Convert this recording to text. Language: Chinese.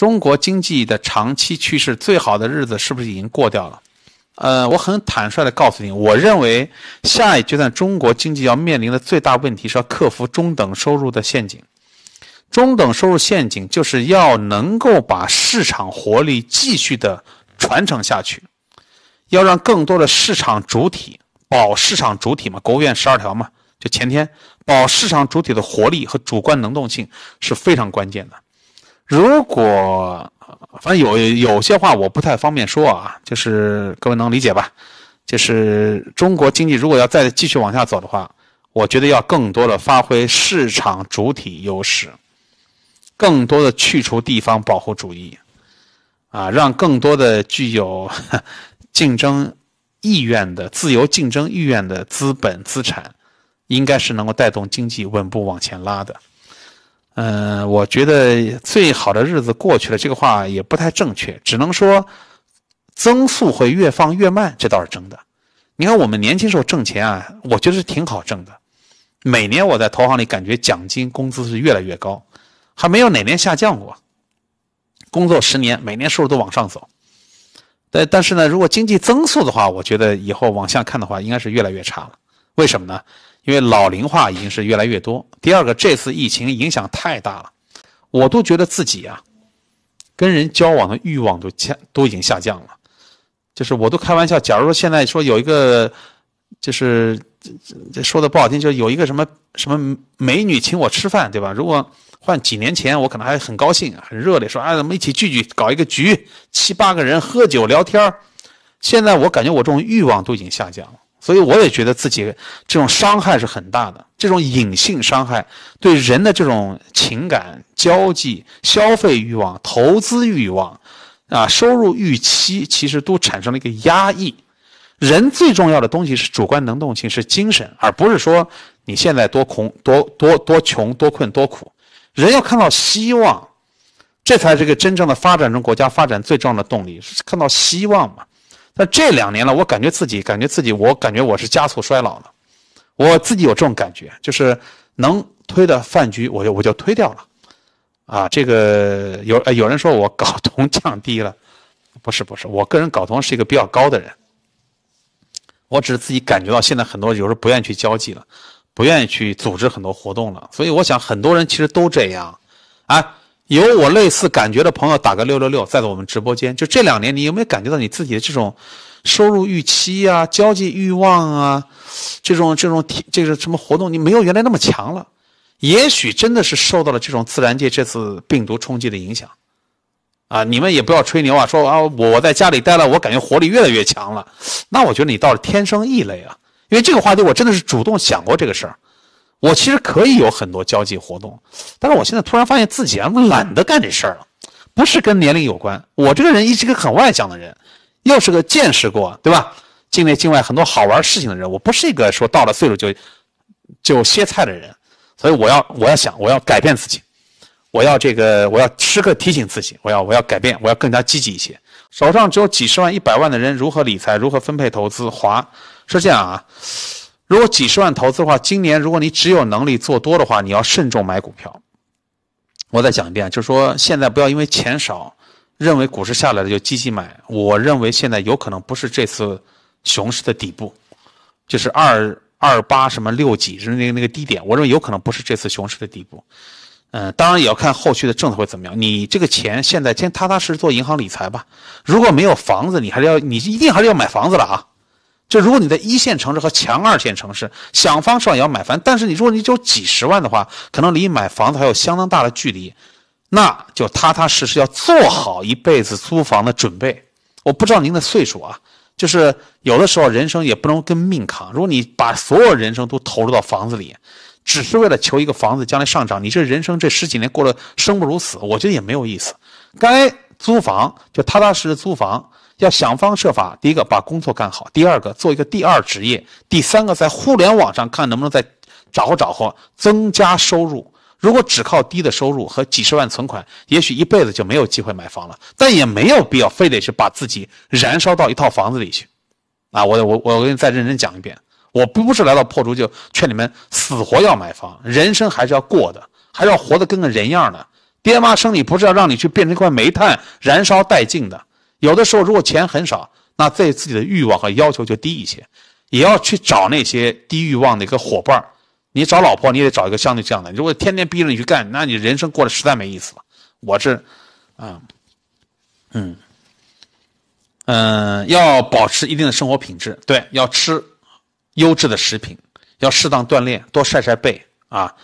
中国经济的长期趋势，最好的日子是不是已经过掉了？呃，我很坦率的告诉你，我认为下一阶段中国经济要面临的最大问题是要克服中等收入的陷阱。中等收入陷阱就是要能够把市场活力继续的传承下去，要让更多的市场主体保市场主体嘛，国务院十二条嘛，就前天保市场主体的活力和主观能动性是非常关键的。如果反正有有些话我不太方便说啊，就是各位能理解吧？就是中国经济如果要再继续往下走的话，我觉得要更多的发挥市场主体优势，更多的去除地方保护主义，啊，让更多的具有 竞争意愿的、自由竞争意愿的资本资产，应该是能够带动经济稳步往前拉的。嗯，我觉得最好的日子过去了，这个话也不太正确，只能说增速会越放越慢，这倒是真的。你看我们年轻时候挣钱啊，我觉得挺好挣的。每年我在投行里感觉奖金、工资是越来越高，还没有哪年下降过。工作十年，每年收入都往上走。但但是呢，如果经济增速的话，我觉得以后往下看的话，应该是越来越差了。为什么呢？因为老龄化已经是越来越多。第二个，这次疫情影响太大了，我都觉得自己啊，跟人交往的欲望都降，都已经下降了。就是我都开玩笑，假如说现在说有一个，就是这这说的不好听，就是有一个什么什么美女请我吃饭，对吧？如果换几年前，我可能还很高兴、很热烈，说啊，咱们一起聚聚，搞一个局，七八个人喝酒聊天现在我感觉我这种欲望都已经下降了。所以我也觉得自己这种伤害是很大的，这种隐性伤害对人的这种情感、交际、消费欲望、投资欲望，啊，收入预期，其实都产生了一个压抑。人最重要的东西是主观能动性，是精神，而不是说你现在多穷、多多多穷、多困、多苦。人要看到希望，这才是个真正的发展中国家发展最重要的动力，是看到希望嘛。那这两年了，我感觉自己，感觉自己，我感觉我是加速衰老了，我自己有这种感觉，就是能推的饭局，我就我就推掉了，啊，这个有有人说我睾酮降低了，不是不是，我个人睾酮是一个比较高的人，我只是自己感觉到现在很多有时候不愿意去交际了，不愿意去组织很多活动了，所以我想很多人其实都这样，哎。有我类似感觉的朋友，打个六六六，在到我们直播间。就这两年，你有没有感觉到你自己的这种收入预期啊、交际欲望啊，这种这种这个什么活动，你没有原来那么强了？也许真的是受到了这种自然界这次病毒冲击的影响啊！你们也不要吹牛啊，说啊，我我在家里待了，我感觉活力越来越强了。那我觉得你倒是天生异类啊，因为这个话题，我真的是主动想过这个事儿。我其实可以有很多交际活动，但是我现在突然发现自己啊懒得干这事儿了，不是跟年龄有关。我这个人一直个很外向的人，又是个见识过，对吧？境内境外很多好玩事情的人，我不是一个说到了岁数就就歇菜的人，所以我要我要想我要改变自己，我要这个我要时刻提醒自己，我要我要改变，我要更加积极一些。手上只有几十万、一百万的人如何理财？如何分配投资？华是这样啊。如果几十万投资的话，今年如果你只有能力做多的话，你要慎重买股票。我再讲一遍，就是说现在不要因为钱少，认为股市下来了就积极买。我认为现在有可能不是这次熊市的底部，就是二二八什么六几那个那个低点，我认为有可能不是这次熊市的底部。嗯，当然也要看后续的政策会怎么样。你这个钱现在先踏踏实实做银行理财吧。如果没有房子，你还是要你一定还是要买房子了啊。就如果你在一线城市和强二线城市，想方设法也要买房。但是你如果你只有几十万的话，可能离买房子还有相当大的距离，那就踏踏实实要做好一辈子租房的准备。我不知道您的岁数啊，就是有的时候人生也不能跟命扛。如果你把所有人生都投入到房子里，只是为了求一个房子将来上涨，你这人生这十几年过得生不如死，我觉得也没有意思。该租房就踏踏实实租房。要想方设法，第一个把工作干好，第二个做一个第二职业，第三个在互联网上看能不能再找活找活，增加收入。如果只靠低的收入和几十万存款，也许一辈子就没有机会买房了。但也没有必要非得去把自己燃烧到一套房子里去。啊，我我我给你再认真讲一遍，我不是来到破竹就劝你们死活要买房，人生还是要过的，还要活得跟个人样的。爹妈生你不是要让你去变成一块煤炭燃烧殆尽的。有的时候，如果钱很少，那对自己的欲望和要求就低一些，也要去找那些低欲望的一个伙伴儿。你找老婆，你也得找一个相对这样的。如果天天逼着你去干，那你人生过得实在没意思了。我这嗯，嗯，嗯，要保持一定的生活品质，对，要吃优质的食品，要适当锻炼，多晒晒背啊。